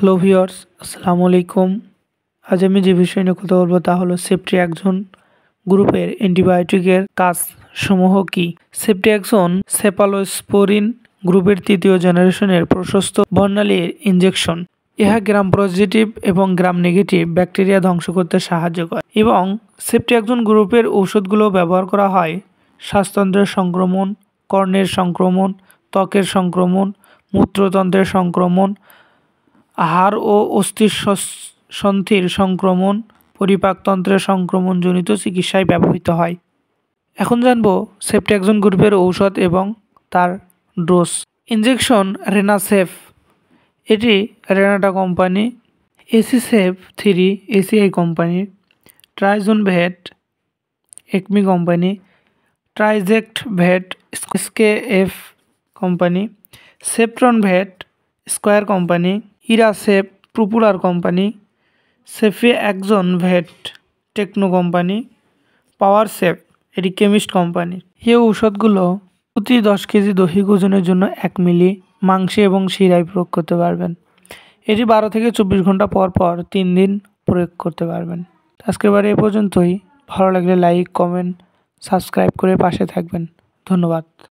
hello viewers আসসালামু আলাইকুম আজ আমি যে বিষয় নিয়ে কথা বলবো তা হলো সেফটি অ্যাকজন গ্রুপের অ্যান্টিবায়োটিকের কাজ সমূহ কি সেফটি অ্যাকজন সেপালোস্পোরিন গ্রুপের তৃতীয় জেনারেশনের প্রশস্ত বর্ণালীর ইঞ্জেকশন ইহা গ্রাম পজিটিভ এবং গ্রাম নেগেটিভ ব্যাকটেরিয়া ধ্বংস করতে সাহায্য করে এবং সেফটি একজন গ্রুপের ঔষধগুলো ব্যবহার করা হয় শ্বাসতন্ত্রের সংক্রমণ কর্ণের সংক্রমণ ত্বকের সংক্রমণ মূত্রতন্ত্রের সংক্রমণ হাড় ও অস্থির সন্ধির সংক্রমণ পরিপাকতন্ত্রের সংক্রমণজনিত চিকিৎসায় ব্যবহৃত হয় এখন জানব সেপ্টেক্সন গ্রুপের ঔষধ এবং তার ডোজ ইঞ্জেকশন রেনাসেফ এটি Renata company AC cef three ACI কোম্পানির Trizon vet Acme company Triject vet স্কে F company Ceftron vet square company cef popular company সেফে একজন vet techno company power cef এটি কেমিস্ট কোম্পানি এ ঔষধগুলো প্রতি দশ কেজি দৈহিক ওজনের জন্য এক মিলি মাংসে এবং শিরায় প্রয়োগ করতে পারবেন এটি বারো থেকে চব্বিশ ঘন্টা পর পর তিন দিন প্রয়োগ করতে পারবেন আজকের বারে এ পর্যন্তই ভালো লাগলে লাইক কমেন্ট সাবস্ক্রাইব করে পাশে থাকবেন ধন্যবাদ